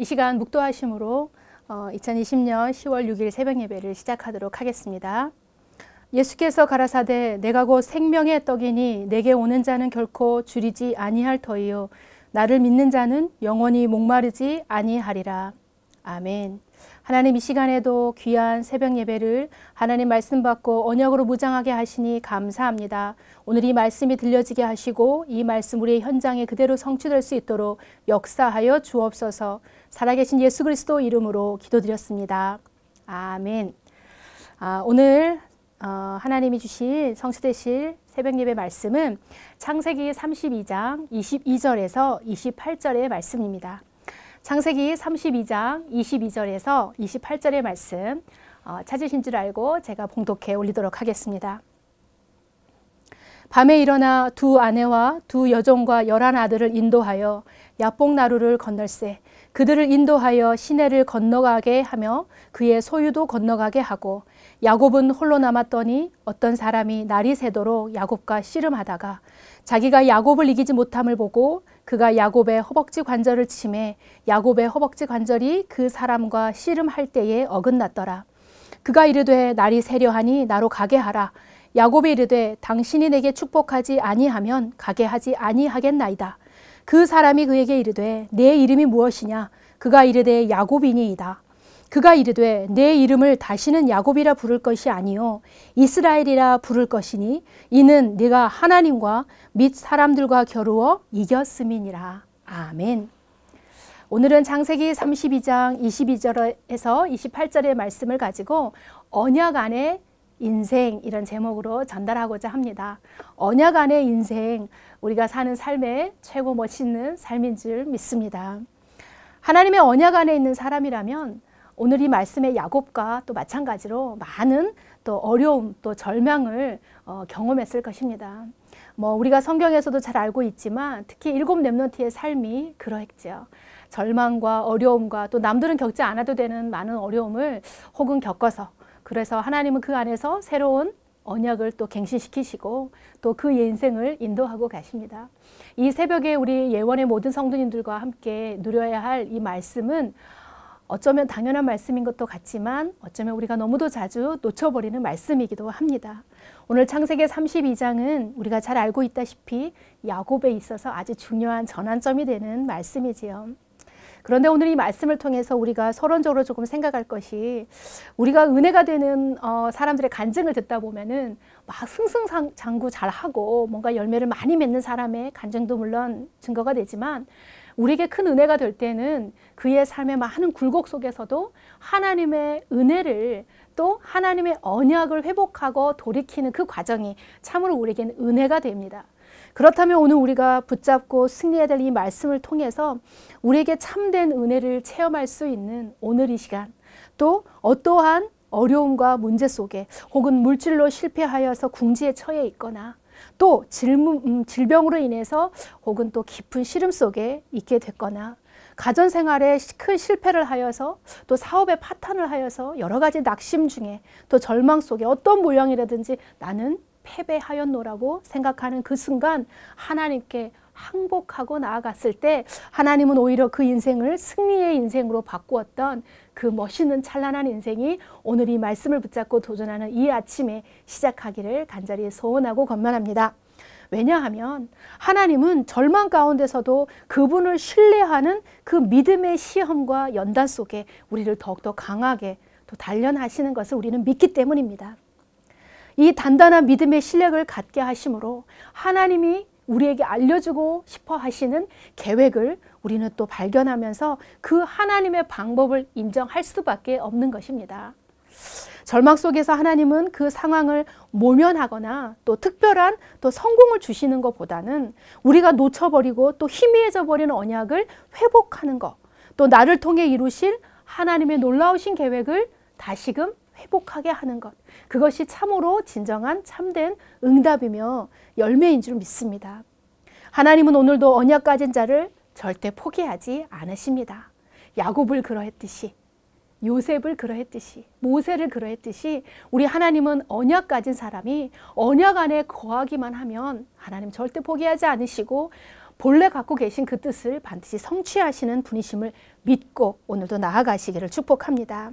이 시간 묵도하심으로 2020년 10월 6일 새벽 예배를 시작하도록 하겠습니다. 예수께서 가라사대 내가 곧 생명의 떡이니 내게 오는 자는 결코 줄이지 아니할 터이요 나를 믿는 자는 영원히 목마르지 아니하리라. 아멘. 하나님 이 시간에도 귀한 새벽 예배를 하나님 말씀 받고 언약으로 무장하게 하시니 감사합니다. 오늘 이 말씀이 들려지게 하시고 이 말씀 우리의 현장에 그대로 성취될 수 있도록 역사하여 주옵소서. 살아계신 예수 그리스도 이름으로 기도드렸습니다. 아멘. 아, 오늘 어, 하나님이 주신 성취되실 새벽 예배 말씀은 창세기 32장 22절에서 28절의 말씀입니다. 창세기 32장 22절에서 28절의 말씀 어, 찾으신 줄 알고 제가 봉독해 올리도록 하겠습니다. 밤에 일어나 두 아내와 두 여종과 열한 아들을 인도하여 야뽕 나루를 건널세 그들을 인도하여 시내를 건너가게 하며 그의 소유도 건너가게 하고 야곱은 홀로 남았더니 어떤 사람이 날이 새도록 야곱과 씨름하다가 자기가 야곱을 이기지 못함을 보고 그가 야곱의 허벅지 관절을 침해 야곱의 허벅지 관절이 그 사람과 씨름할 때에 어긋났더라. 그가 이르되 날이 새려하니 나로 가게 하라. 야곱이 이르되 당신이 내게 축복하지 아니하면 가게 하지 아니하겠나이다. 그 사람이 그에게 이르되 내 이름이 무엇이냐 그가 이르되 야곱이니이다 그가 이르되 내 이름을 다시는 야곱이라 부를 것이 아니요 이스라엘이라 부를 것이니 이는 네가 하나님과 및 사람들과 겨루어 이겼음이니라 아멘. 오늘은 창세기 32장 22절에서 28절의 말씀을 가지고 언약 안에 인생 이런 제목으로 전달하고자 합니다. 언약 안의 인생 우리가 사는 삶의 최고 멋있는 삶인 줄 믿습니다. 하나님의 언약 안에 있는 사람이라면 오늘 이 말씀의 야곱과 또 마찬가지로 많은 또 어려움 또 절망을 어, 경험했을 것입니다. 뭐 우리가 성경에서도 잘 알고 있지만 특히 일곱 렘넌트의 삶이 그러했죠. 절망과 어려움과 또 남들은 겪지 않아도 되는 많은 어려움을 혹은 겪어서 그래서 하나님은 그 안에서 새로운 언약을 또 갱신시키시고 또 그 인생을 인도하고 가십니다. 이 새벽에 우리 예원의 모든 성도님들과 함께 누려야 할 이 말씀은 어쩌면 당연한 말씀인 것도 같지만 어쩌면 우리가 너무도 자주 놓쳐버리는 말씀이기도 합니다. 오늘 창세기 32장은 우리가 잘 알고 있다시피 야곱에 있어서 아주 중요한 전환점이 되는 말씀이지요. 그런데 오늘 이 말씀을 통해서 우리가 서론적으로 조금 생각할 것이 우리가 은혜가 되는 어, 사람들의 간증을 듣다 보면은 막 승승장구 잘하고 뭔가 열매를 많이 맺는 사람의 간증도 물론 증거가 되지만 우리에게 큰 은혜가 될 때는 그의 삶의 많은 굴곡 속에서도 하나님의 은혜를 또 하나님의 언약을 회복하고 돌이키는 그 과정이 참으로 우리에게는 은혜가 됩니다. 그렇다면 오늘 우리가 붙잡고 승리해야 될 이 말씀을 통해서 우리에게 참된 은혜를 체험할 수 있는 오늘 이 시간 또 어떠한 어려움과 문제 속에 혹은 물질로 실패하여서 궁지에 처해 있거나 또 음, 질병으로 인해서 혹은 또 깊은 시름 속에 있게 됐거나 가정생활에 큰 실패를 하여서 또 사업에 파탄을 하여서 여러 가지 낙심 중에 또 절망 속에 어떤 모양이라든지 나는 패배하였노라고 생각하는 그 순간 하나님께 항복하고 나아갔을 때 하나님은 오히려 그 인생을 승리의 인생으로 바꾸었던 그 멋있는 찬란한 인생이 오늘 이 말씀을 붙잡고 도전하는 이 아침에 시작하기를 간절히 소원하고 건만합니다. 왜냐하면 하나님은 절망 가운데서도 그분을 신뢰하는 그 믿음의 시험과 연단 속에 우리를 더욱더 강하게 또 단련하시는 것을 우리는 믿기 때문입니다. 이 단단한 믿음의 실력을 갖게 하심으로 하나님이 우리에게 알려주고 싶어 하시는 계획을 우리는 또 발견하면서 그 하나님의 방법을 인정할 수밖에 없는 것입니다. 절망 속에서 하나님은 그 상황을 모면하거나 또 특별한 또 성공을 주시는 것보다는 우리가 놓쳐버리고 또 희미해져 버리는 언약을 회복하는 것, 또 나를 통해 이루실 하나님의 놀라우신 계획을 다시금 회복하게 하는 것. 그것이 참으로 진정한 참된 응답이며 열매인 줄 믿습니다. 하나님은 오늘도 언약 가진 자를 절대 포기하지 않으십니다. 야곱을 그러했듯이 요셉을 그러했듯이 모세를 그러했듯이 우리 하나님은 언약 가진 사람이 언약 안에 거하기만 하면 하나님 절대 포기하지 않으시고 본래 갖고 계신 그 뜻을 반드시 성취하시는 분이심을 믿고 오늘도 나아가시기를 축복합니다.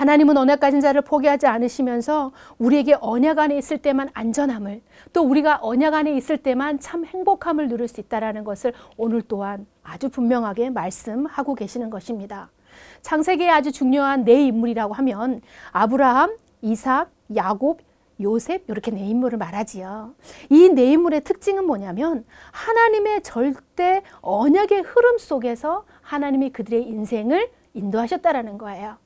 하나님은 언약 가진 자를 포기하지 않으시면서 우리에게 언약 안에 있을 때만 안전함을 또 우리가 언약 안에 있을 때만 참 행복함을 누릴 수 있다라는 것을 오늘 또한 아주 분명하게 말씀하고 계시는 것입니다. 창세기에 아주 중요한 네 인물이라고 하면 아브라함, 이삭, 야곱, 요셉 이렇게 네 인물을 말하지요. 이 네 인물의 특징은 뭐냐면 하나님의 절대 언약의 흐름 속에서 하나님이 그들의 인생을 인도하셨다라는 거예요.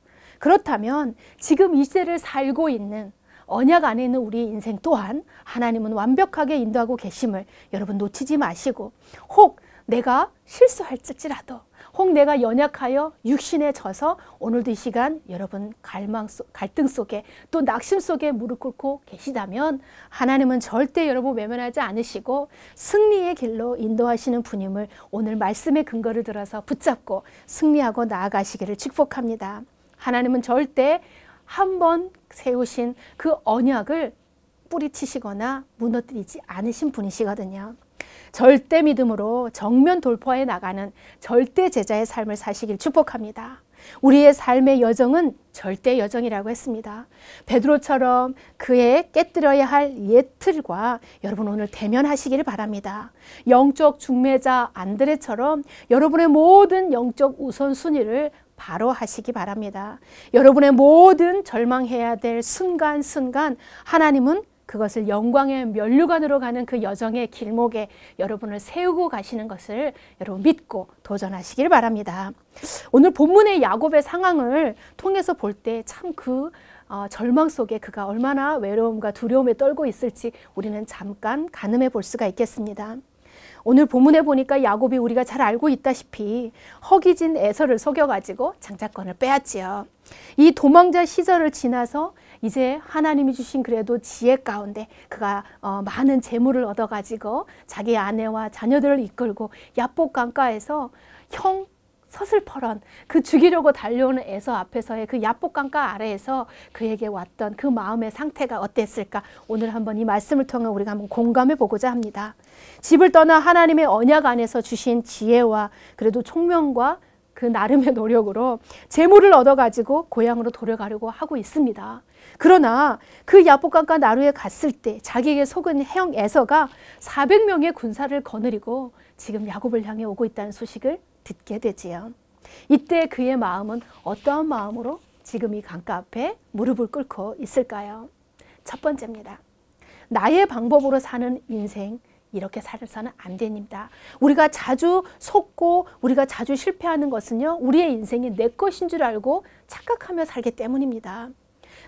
그렇다면 지금 이 시대를 살고 있는 언약 안에 있는 우리 인생 또한 하나님은 완벽하게 인도하고 계심을 여러분 놓치지 마시고 혹 내가 실수할지라도 혹 내가 연약하여 육신에 져서 오늘도 이 시간 여러분 갈망 속, 갈등 속에 또 낙심 속에 무릎 꿇고 계시다면 하나님은 절대 여러분 외면하지 않으시고 승리의 길로 인도하시는 분임을 오늘 말씀의 근거를 들어서 붙잡고 승리하고 나아가시기를 축복합니다. 하나님은 절대 한 번 세우신 그 언약을 뿌리치시거나 무너뜨리지 않으신 분이시거든요. 절대 믿음으로 정면 돌파해 나가는 절대 제자의 삶을 사시길 축복합니다. 우리의 삶의 여정은 절대 여정이라고 했습니다. 베드로처럼 그의 깨뜨려야 할 예틀과 여러분 오늘 대면하시기를 바랍니다. 영적 중매자 안드레처럼 여러분의 모든 영적 우선순위를 바로 하시기 바랍니다. 여러분의 모든 절망해야 될 순간순간 하나님은 그것을 영광의 면류관으로 가는 그 여정의 길목에 여러분을 세우고 가시는 것을 여러분 믿고 도전하시길 바랍니다. 오늘 본문의 야곱의 상황을 통해서 볼 때 참그 어, 절망 속에 그가 얼마나 외로움과 두려움에 떨고 있을지 우리는 잠깐 가늠해 볼 수가 있겠습니다. 오늘 본문에 보니까 야곱이 우리가 잘 알고 있다시피 허기진 에서를 속여가지고 장자권을 빼앗지요. 이 도망자 시절을 지나서 이제 하나님이 주신 그래도 지혜 가운데 그가 어, 많은 재물을 얻어가지고 자기 아내와 자녀들을 이끌고 야복 강가에서 형 서슬퍼런 그 죽이려고 달려오는 애서 앞에서의 그 야복강가 아래에서 그에게 왔던 그 마음의 상태가 어땠을까 오늘 한번 이 말씀을 통해 우리가 한번 공감해 보고자 합니다. 집을 떠나 하나님의 언약 안에서 주신 지혜와 그래도 총명과 그 나름의 노력으로 재물을 얻어가지고 고향으로 돌아가려고 하고 있습니다. 그러나 그 야복강가 나루에 갔을 때 자기에게 속은 해영 에서가 400명의 군사를 거느리고 지금 야곱을 향해 오고 있다는 소식을 듣게 되지요. 이때 그의 마음은 어떠한 마음으로 지금 이 강가 앞에 무릎을 꿇고 있을까요? 첫 번째입니다. 나의 방법으로 사는 인생 이렇게 살아서는 안 됩니다. 우리가 자주 속고 우리가 자주 실패하는 것은요. 우리의 인생이 내 것인 줄 알고 착각하며 살기 때문입니다.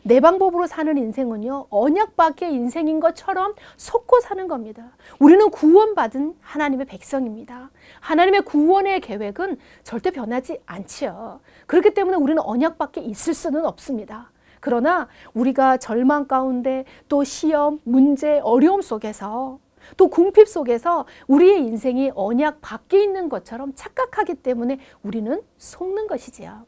내 방법으로 사는 인생은요, 언약 밖의 인생인 것처럼 속고 사는 겁니다. 우리는 구원받은 하나님의 백성입니다. 하나님의 구원의 계획은 절대 변하지 않지요. 그렇기 때문에 우리는 언약 밖에 있을 수는 없습니다. 그러나 우리가 절망 가운데 또 시험, 문제, 어려움 속에서 또 궁핍 속에서 우리의 인생이 언약 밖에 있는 것처럼 착각하기 때문에 우리는 속는 것이지요.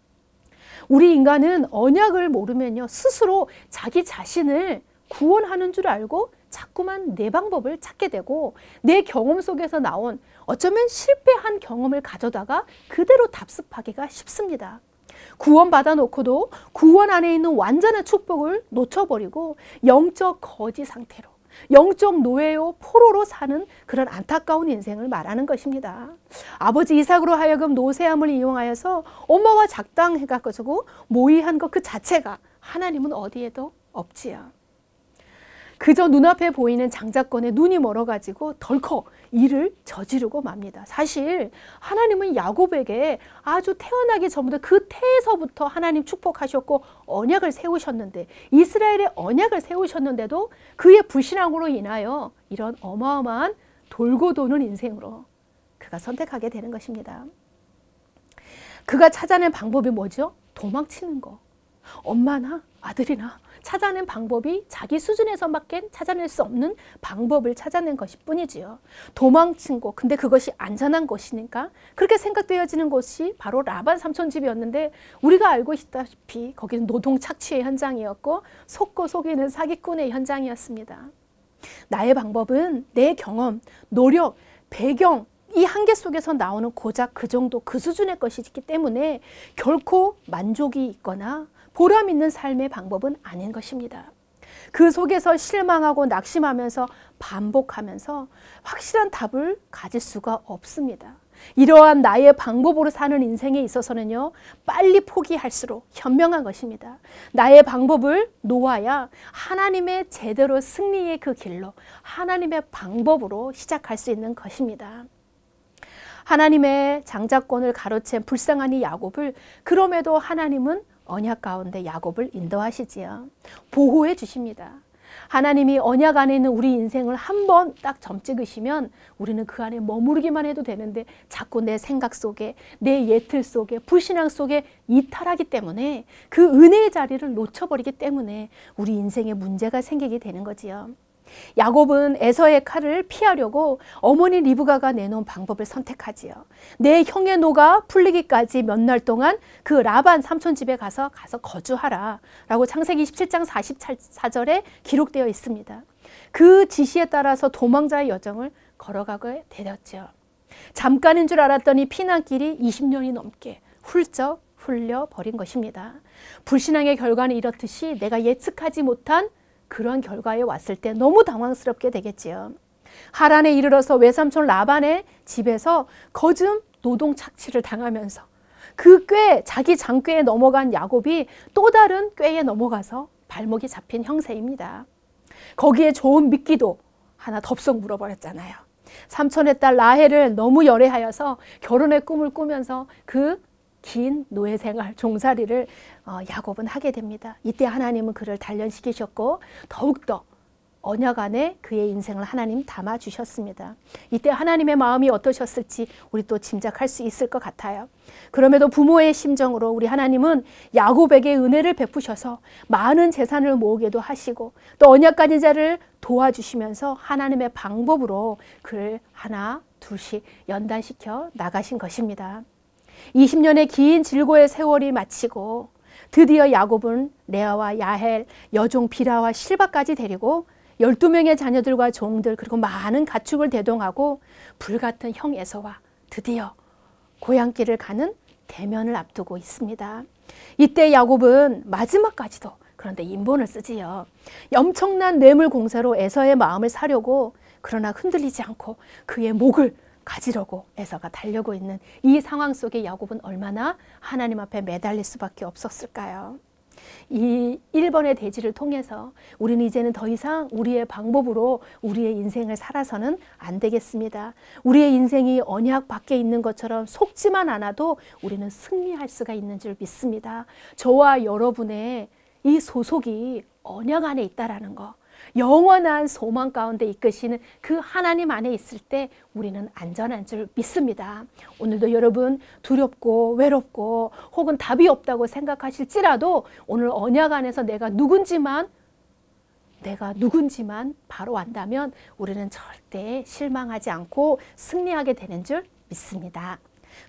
우리 인간은 언약을 모르면요. 스스로 자기 자신을 구원하는 줄 알고 자꾸만 내 방법을 찾게 되고 내 경험 속에서 나온 어쩌면 실패한 경험을 가져다가 그대로 답습하기가 쉽습니다. 구원받아 놓고도 구원 안에 있는 완전한 축복을 놓쳐버리고 영적 거지 상태로 영적 노예요 포로로 사는 그런 안타까운 인생을 말하는 것입니다. 아버지 이삭으로 하여금 노세함을 이용하여서 엄마와 작당해가지고 모의한 것 그 자체가 하나님은 어디에도 없지요. 그저 눈앞에 보이는 장자권에 눈이 멀어가지고 덜컥 일을 저지르고 맙니다. 사실 하나님은 야곱에게 아주 태어나기 전부터 그 태에서부터 하나님 축복하셨고 언약을 세우셨는데 이스라엘의 언약을 세우셨는데도 그의 불신앙으로 인하여 이런 어마어마한 돌고 도는 인생으로 그가 선택하게 되는 것입니다. 그가 찾아낸 방법이 뭐죠? 도망치는 거. 엄마나 아들이나 찾아낸 방법이 자기 수준에서밖에 찾아낼 수 없는 방법을 찾아낸 것일 뿐이지요. 도망친 곳, 근데 그것이 안전한 곳이니까 그렇게 생각되어지는 곳이 바로 라반 삼촌집이었는데 우리가 알고 있다시피 거기는 노동 착취의 현장이었고 속고 속이는 사기꾼의 현장이었습니다. 나의 방법은 내 경험, 노력, 배경, 이 한계 속에서 나오는 고작 그 정도 그 수준의 것이기 때문에 결코 만족이 있거나 보람 있는 삶의 방법은 아닌 것입니다. 그 속에서 실망하고 낙심하면서 반복하면서 확실한 답을 가질 수가 없습니다. 이러한 나의 방법으로 사는 인생에 있어서는요, 빨리 포기할수록 현명한 것입니다. 나의 방법을 놓아야 하나님의 제대로 승리의 그 길로 하나님의 방법으로 시작할 수 있는 것입니다. 하나님의 장자권을 가로챈 불쌍한 이 야곱을 그럼에도 하나님은 언약 가운데 야곱을 인도하시지요. 보호해 주십니다. 하나님이 언약 안에 있는 우리 인생을 한번 딱 점 찍으시면 우리는 그 안에 머무르기만 해도 되는데 자꾸 내 생각 속에 내 예틀 속에 불신앙 속에 이탈하기 때문에 그 은혜의 자리를 놓쳐버리기 때문에 우리 인생에 문제가 생기게 되는 거지요. 야곱은 에서의 칼을 피하려고 어머니 리브가가 내놓은 방법을 선택하지요. 내 형의 노가 풀리기까지 몇 날 동안 그 라반 삼촌 집에 가서 가서 거주하라. 라고 창세기 27장 44절에 기록되어 있습니다. 그 지시에 따라서 도망자의 여정을 걸어가게 되었죠. 잠깐인 줄 알았더니 피난길이 20년이 넘게 훌쩍 흘려버린 것입니다. 불신앙의 결과는 이렇듯이 내가 예측하지 못한 그런 결과에 왔을 때 너무 당황스럽게 되겠지요. 하란에 이르러서 외삼촌 라반의 집에서 거즘 노동 착취를 당하면서 그 꾀, 자기 장꾀에 넘어간 야곱이 또 다른 꾀에 넘어가서 발목이 잡힌 형세입니다. 거기에 좋은 미끼도 하나 덥석 물어버렸잖아요. 삼촌의 딸 라헬을 너무 열애하여서 결혼의 꿈을 꾸면서 그긴 노예 생활, 종살이를 어, 야곱은 하게 됩니다. 이때 하나님은 그를 단련시키셨고 더욱더 언약 안에 그의 인생을 하나님 담아 주셨습니다. 이때 하나님의 마음이 어떠셨을지 우리 또 짐작할 수 있을 것 같아요. 그럼에도 부모의 심정으로 우리 하나님은 야곱에게 은혜를 베푸셔서 많은 재산을 모으게도 하시고 또 언약 가진 자를 도와주시면서 하나님의 방법으로 그를 하나 둘씩 연단시켜 나가신 것입니다. 20년의 긴 질고의 세월이 마치고 드디어 야곱은 레아와 야헬, 여종 비라와 실바까지 데리고 12명의 자녀들과 종들 그리고 많은 가축을 대동하고 불같은 형 에서와 드디어 고향길을 가는 대면을 앞두고 있습니다. 이때 야곱은 마지막까지도 그런데 인본을 쓰지요. 엄청난 뇌물 공세로 에서의 마음을 사려고 그러나 흔들리지 않고 그의 목을 가지려고 에서가 달려고 있는 이 상황 속에 야곱은 얼마나 하나님 앞에 매달릴 수밖에 없었을까요? 이 1번의 대지를 통해서 우리는 이제는 더 이상 우리의 방법으로 우리의 인생을 살아서는 안 되겠습니다. 우리의 인생이 언약 밖에 있는 것처럼 속지만 않아도 우리는 승리할 수가 있는 줄 믿습니다. 저와 여러분의 이 소속이 언약 안에 있다라는 것. 영원한 소망 가운데 이끄시는 그 하나님 안에 있을 때 우리는 안전한 줄 믿습니다. 오늘도 여러분 두렵고 외롭고 혹은 답이 없다고 생각하실지라도 오늘 언약 안에서 내가 누군지만 내가 누군지만 바로 안다면 우리는 절대 실망하지 않고 승리하게 되는 줄 믿습니다.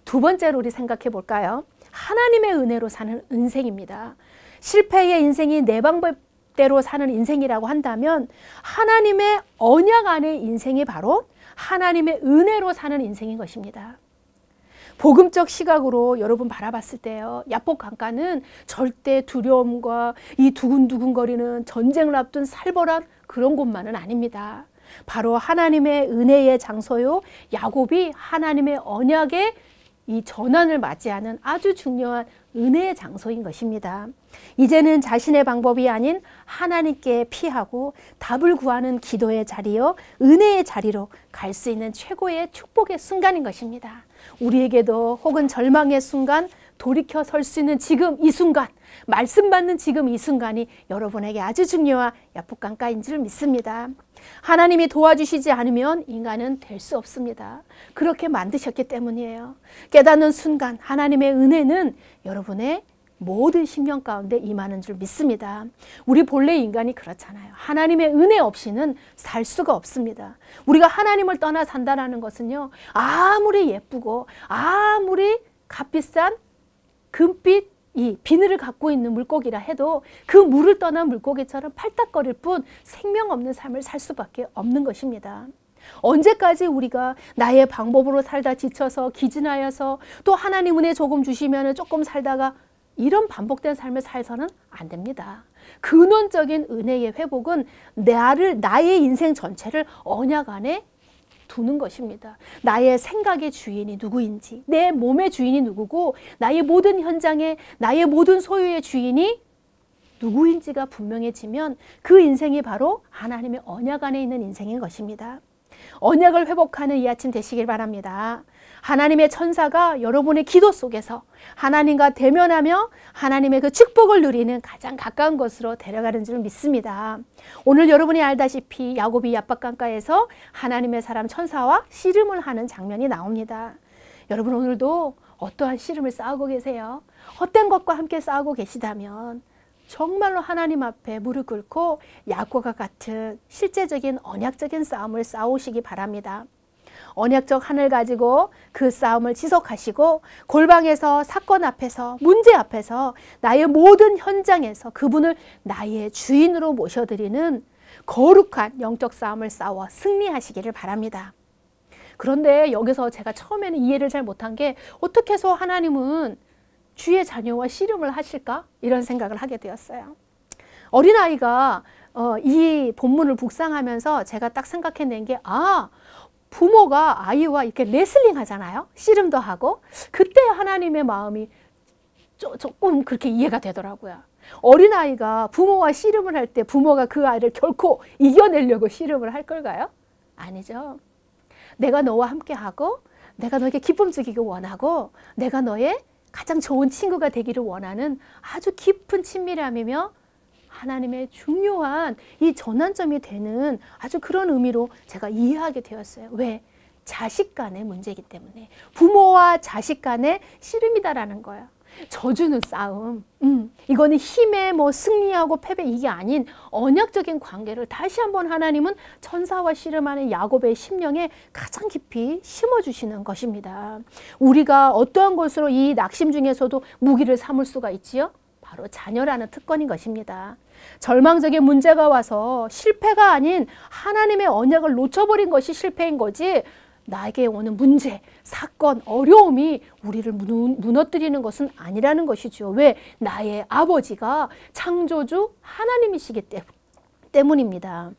두 번째로 우리 생각해 볼까요? 하나님의 은혜로 사는 인생입니다. 실패의 인생이 내 방법 계획대로 사는 인생이라고 한다면 하나님의 언약 안의 인생이 바로 하나님의 은혜로 사는 인생인 것입니다. 복음적 시각으로 여러분 바라봤을 때요. 야폭 강가는 절대 두려움과 이 두근두근거리는 전쟁을 앞둔 살벌한 그런 곳만은 아닙니다. 바로 하나님의 은혜의 장소요. 야곱이 하나님의 언약의 이 전환을 맞이하는 아주 중요한 은혜의 장소인 것입니다. 이제는 자신의 방법이 아닌 하나님께 피하고 답을 구하는 기도의 자리요, 은혜의 자리로 갈 수 있는 최고의 축복의 순간인 것입니다. 우리에게도 혹은 절망의 순간 돌이켜 설 수 있는 지금 이 순간, 말씀 받는 지금 이 순간이 여러분에게 아주 중요한 야폭강가인 줄 믿습니다. 하나님이 도와주시지 않으면 인간은 될 수 없습니다. 그렇게 만드셨기 때문이에요. 깨닫는 순간 하나님의 은혜는 여러분의 모든 심령 가운데 임하는 줄 믿습니다. 우리 본래 인간이 그렇잖아요. 하나님의 은혜 없이는 살 수가 없습니다. 우리가 하나님을 떠나 산다라는 것은요. 아무리 예쁘고 아무리 값비싼 금빛 이 비늘을 갖고 있는 물고기라 해도 그 물을 떠난 물고기처럼 팔딱거릴 뿐 생명 없는 삶을 살 수밖에 없는 것입니다. 언제까지 우리가 나의 방법으로 살다 지쳐서 기진하여서 또 하나님 은혜 조금 주시면 조금 살다가 이런 반복된 삶을 살서는 안 됩니다. 근원적인 은혜의 회복은 나를 나의 인생 전체를 언약 안에 두는 것입니다. 나의 생각의 주인이 누구인지, 내 몸의 주인이 누구고, 나의 모든 현장에, 나의 모든 소유의 주인이 누구인지가 분명해지면 그 인생이 바로 하나님의 언약 안에 있는 인생인 것입니다. 언약을 회복하는 이 아침 되시길 바랍니다. 하나님의 천사가 여러분의 기도 속에서 하나님과 대면하며 하나님의 그 축복을 누리는 가장 가까운 곳으로 데려가는 줄 믿습니다. 오늘 여러분이 알다시피 야곱이 야박강가에서 하나님의 사람 천사와 씨름을 하는 장면이 나옵니다. 여러분 오늘도 어떠한 씨름을 싸우고 계세요? 헛된 것과 함께 싸우고 계시다면 정말로 하나님 앞에 무릎 꿇고 야곱과 같은 실제적인 언약적인 싸움을 싸우시기 바랍니다. 언약적 한을 가지고 그 싸움을 지속하시고 골방에서 사건 앞에서 문제 앞에서 나의 모든 현장에서 그분을 나의 주인으로 모셔드리는 거룩한 영적 싸움을 싸워 승리하시기를 바랍니다. 그런데 여기서 제가 처음에는 이해를 잘 못한 게 어떻게 해서 하나님은 주의 자녀와 씨름을 하실까? 이런 생각을 하게 되었어요. 어린아이가 어, 이 본문을 북상하면서 제가 딱 생각해낸 게, 아, 부모가 아이와 이렇게 레슬링 하잖아요. 씨름도 하고 그때 하나님의 마음이 조금 그렇게 이해가 되더라고요. 어린아이가 부모와 씨름을 할 때 부모가 그 아이를 결코 이겨내려고 씨름을 할 걸까요? 아니죠. 내가 너와 함께하고 내가 너에게 기쁨 주기를 원하고 내가 너의 가장 좋은 친구가 되기를 원하는 아주 깊은 친밀함이며 하나님의 중요한 이 전환점이 되는 아주 그런 의미로 제가 이해하게 되었어요. 왜? 자식 간의 문제이기 때문에 부모와 자식 간의 씨름이다라는 거야. 저주는 싸움. 음, 이거는 힘의 뭐 승리하고 패배 이게 아닌 언약적인 관계를 다시 한번 하나님은 천사와 씨름하는 야곱의 심령에 가장 깊이 심어주시는 것입니다. 우리가 어떠한 것으로 이 낙심 중에서도 무기를 삼을 수가 있지요? 바로 자녀라는 특권인 것입니다. 절망적인 문제가 와서 실패가 아닌 하나님의 언약을 놓쳐버린 것이 실패인 거지 나에게 오는 문제, 사건, 어려움이 우리를 무너뜨리는 것은 아니라는 것이죠. 왜? 나의 아버지가 창조주 하나님이시기 때문입니다.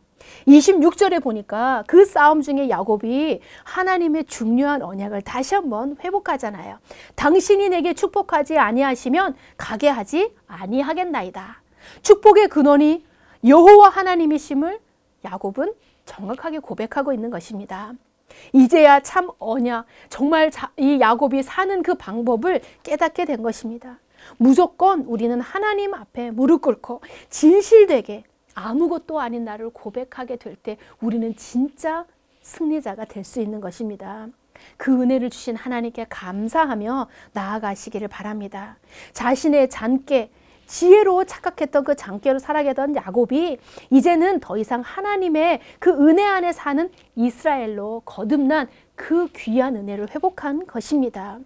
26절에 보니까 그 싸움 중에 야곱이 하나님의 중요한 언약을 다시 한번 회복하잖아요. 당신이 내게 축복하지 아니하시면 가게 하지 아니하겠나이다. 축복의 근원이 여호와 하나님이심을 야곱은 정확하게 고백하고 있는 것입니다. 이제야 참 언약, 정말 이 야곱이 사는 그 방법을 깨닫게 된 것입니다. 무조건 우리는 하나님 앞에 무릎 꿇고 진실되게 아무것도 아닌 나를 고백하게 될 때 우리는 진짜 승리자가 될 수 있는 것입니다. 그 은혜를 주신 하나님께 감사하며 나아가시기를 바랍니다. 자신의 잔께 지혜로 착각했던 그 장께로 살아가던 야곱이 이제는 더 이상 하나님의 그 은혜 안에 사는 이스라엘로 거듭난 그 귀한 은혜를 회복한 것입니다.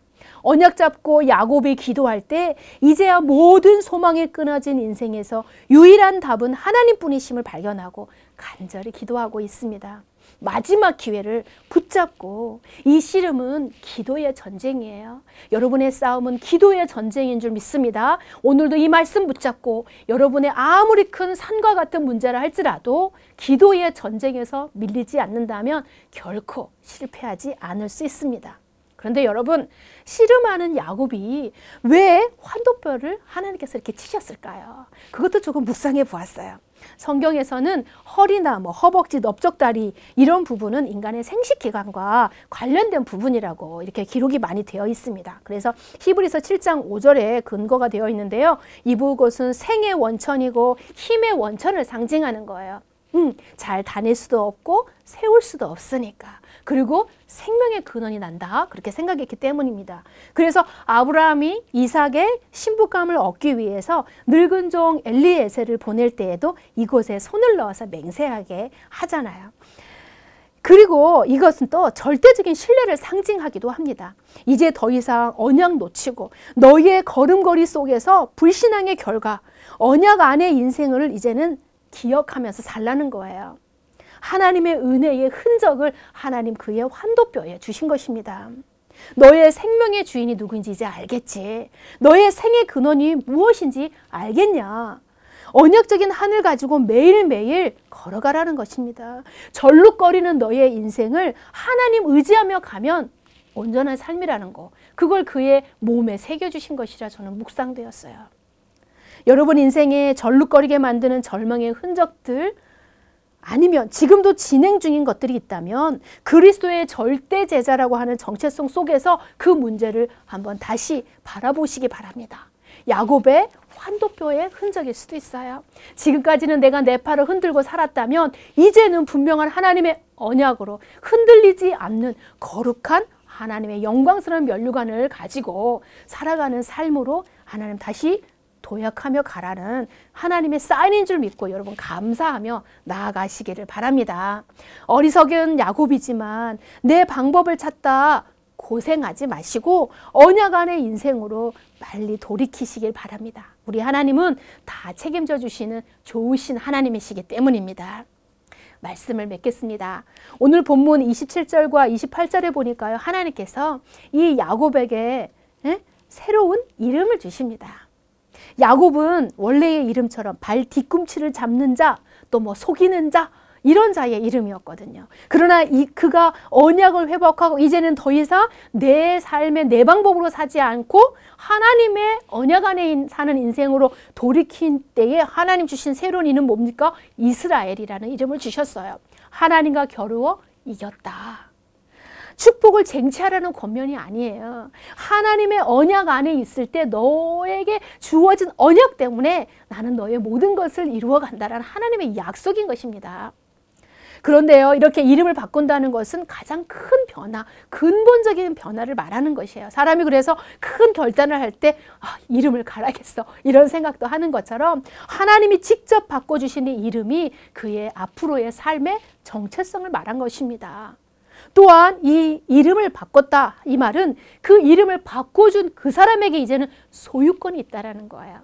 언약 잡고 야곱이 기도할 때 이제야 모든 소망이 끊어진 인생에서 유일한 답은 하나님뿐이심을 발견하고 간절히 기도하고 있습니다. 마지막 기회를 붙잡고 이 씨름은 기도의 전쟁이에요. 여러분의 싸움은 기도의 전쟁인 줄 믿습니다. 오늘도 이 말씀 붙잡고 여러분의 아무리 큰 산과 같은 문제라 할지라도 기도의 전쟁에서 밀리지 않는다면 결코 실패하지 않을 수 있습니다. 그런데 여러분 씨름하는 야곱이 왜 환도뼈를 하나님께서 이렇게 치셨을까요? 그것도 조금 묵상해 보았어요. 성경에서는 허리나 뭐 허벅지, 넓적다리 이런 부분은 인간의 생식 기관과 관련된 부분이라고 이렇게 기록이 많이 되어 있습니다. 그래서 히브리서 7장 5절에 근거가 되어 있는데요. 이곳은 생의 원천이고 힘의 원천을 상징하는 거예요. 음, 잘 다닐 수도 없고 세울 수도 없으니까. 그리고 생명의 근원이 난다. 그렇게 생각했기 때문입니다. 그래서 아브라함이 이삭의 신부감을 얻기 위해서 늙은 종 엘리에세를 보낼 때에도 이곳에 손을 넣어서 맹세하게 하잖아요. 그리고 이것은 또 절대적인 신뢰를 상징하기도 합니다. 이제 더 이상 언약 놓치고 너희의 걸음걸이 속에서 불신앙의 결과, 언약 안의 인생을 이제는 기억하면서 살라는 거예요. 하나님의 은혜의 흔적을 하나님 그의 환도뼈에 주신 것입니다. 너의 생명의 주인이 누구인지 이제 알겠지. 너의 생의 근원이 무엇인지 알겠냐. 언약적인 한을 가지고 매일매일 걸어가라는 것입니다. 절룩거리는 너의 인생을 하나님 의지하며 가면 온전한 삶이라는 거. 그걸 그의 몸에 새겨주신 것이라 저는 묵상되었어요. 여러분 인생에 절룩거리게 만드는 절망의 흔적들 아니면 지금도 진행 중인 것들이 있다면 그리스도의 절대 제자라고 하는 정체성 속에서 그 문제를 한번 다시 바라보시기 바랍니다. 야곱의 환도뼈의 흔적일 수도 있어요. 지금까지는 내가 내 팔을 흔들고 살았다면 이제는 분명한 하나님의 언약으로 흔들리지 않는 거룩한 하나님의 영광스러운 면류관을 가지고 살아가는 삶으로 하나님 다시 도약하며 가라는 하나님의 사인인 줄 믿고 여러분 감사하며 나아가시기를 바랍니다. 어리석은 야곱이지만 내 방법을 찾다 고생하지 마시고 언약 안의 인생으로 빨리 돌이키시길 바랍니다. 우리 하나님은 다 책임져 주시는 좋으신 하나님이시기 때문입니다. 말씀을 맺겠습니다. 오늘 본문 27절과 28절에 보니까요. 하나님께서 이 야곱에게 에? 새로운 이름을 주십니다. 야곱은 원래의 이름처럼 발 뒤꿈치를 잡는 자, 또 뭐 속이는 자, 이런 자의 이름이었거든요. 그러나 이 그가 언약을 회복하고 이제는 더 이상 내 삶의 내 방법으로 사지 않고 하나님의 언약 안에 사는 인생으로 돌이킨 때에 하나님 주신 새로운 이름 뭡니까? 이스라엘이라는 이름을 주셨어요. 하나님과 겨루어 이겼다. 축복을 쟁취하라는 권면이 아니에요. 하나님의 언약 안에 있을 때 너에게 주어진 언약 때문에 나는 너의 모든 것을 이루어 간다라는 하나님의 약속인 것입니다. 그런데요, 이렇게 이름을 바꾼다는 것은 가장 큰 변화, 근본적인 변화를 말하는 것이에요. 사람이 그래서 큰 결단을 할 때, 아, 이름을 갈아야겠어. 이런 생각도 하는 것처럼 하나님이 직접 바꿔주시는 이름이 그의 앞으로의 삶의 정체성을 말한 것입니다. 또한 이 이름을 바꿨다 이 말은 그 이름을 바꿔준 그 사람에게 이제는 소유권이 있다라는 거예요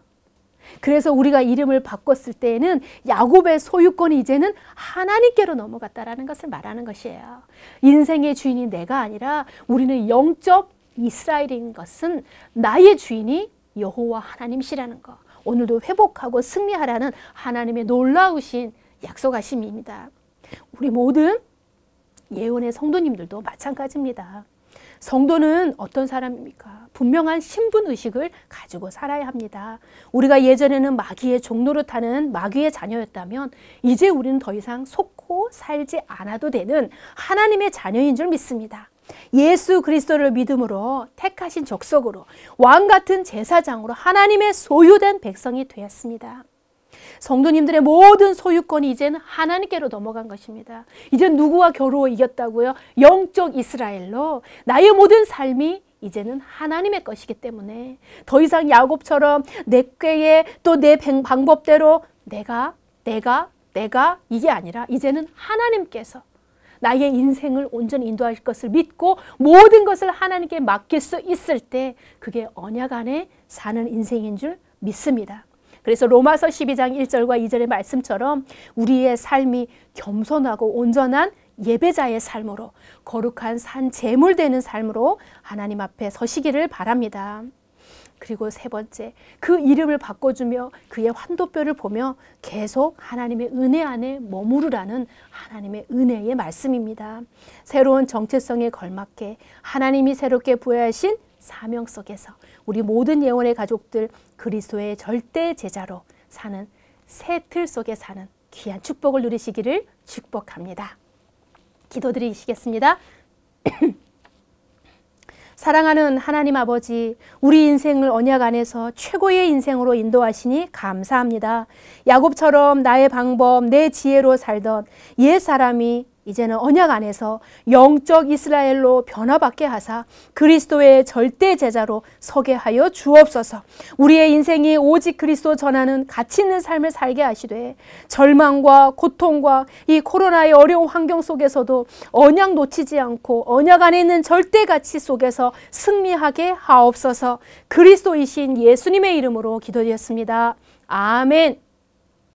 그래서 우리가 이름을 바꿨을 때에는 야곱의 소유권이 이제는 하나님께로 넘어갔다라는 것을 말하는 것이에요. 인생의 주인이 내가 아니라 우리는 영적 이스라엘인 것은 나의 주인이 여호와 하나님시라는 것. 오늘도 회복하고 승리하라는 하나님의 놀라우신 약속하심입니다. 우리 모든 예언의 성도님들도 마찬가지입니다. 성도는 어떤 사람입니까? 분명한 신분 의식을 가지고 살아야 합니다. 우리가 예전에는 마귀의 종로로 타는 마귀의 자녀였다면 이제 우리는 더 이상 속고 살지 않아도 되는 하나님의 자녀인 줄 믿습니다. 예수 그리스도를 믿음으로 택하신 족속으로 왕 같은 제사장으로 하나님의 소유된 백성이 되었습니다. 성도님들의 모든 소유권이 이제는 하나님께로 넘어간 것입니다. 이제 누구와 겨루어 이겼다고요? 영적 이스라엘로 나의 모든 삶이 이제는 하나님의 것이기 때문에 더 이상 야곱처럼 내 꾀에 또 내 방법대로 내가 내가 내가 이게 아니라 이제는 하나님께서 나의 인생을 온전히 인도할 것을 믿고 모든 것을 하나님께 맡길 수 있을 때 그게 언약 안에 사는 인생인 줄 믿습니다. 그래서 로마서 12장 1절과 2절의 말씀처럼 우리의 삶이 겸손하고 온전한 예배자의 삶으로 거룩한 산 제물 되는 삶으로 하나님 앞에 서시기를 바랍니다. 그리고 세 번째, 그 이름을 바꿔주며 그의 환도뼈를 보며 계속 하나님의 은혜 안에 머무르라는 하나님의 은혜의 말씀입니다. 새로운 정체성에 걸맞게 하나님이 새롭게 부여하신 사명 속에서 우리 모든 예원의 가족들 그리스도의 절대 제자로 사는 새 틀 속에 사는 귀한 축복을 누리시기를 축복합니다. 기도드리시겠습니다. 사랑하는 하나님 아버지, 우리 인생을 언약 안에서 최고의 인생으로 인도하시니 감사합니다. 야곱처럼 나의 방법, 내 지혜로 살던 옛 사람이 이제는 언약 안에서 영적 이스라엘로 변화받게 하사 그리스도의 절대 제자로 서게 하여 주옵소서. 우리의 인생이 오직 그리스도 전하는 가치 있는 삶을 살게 하시되 절망과 고통과 이 코로나의 어려운 환경 속에서도 언약 놓치지 않고 언약 안에 있는 절대 가치 속에서 승리하게 하옵소서. 그리스도이신 예수님의 이름으로 기도드렸습니다. 아멘.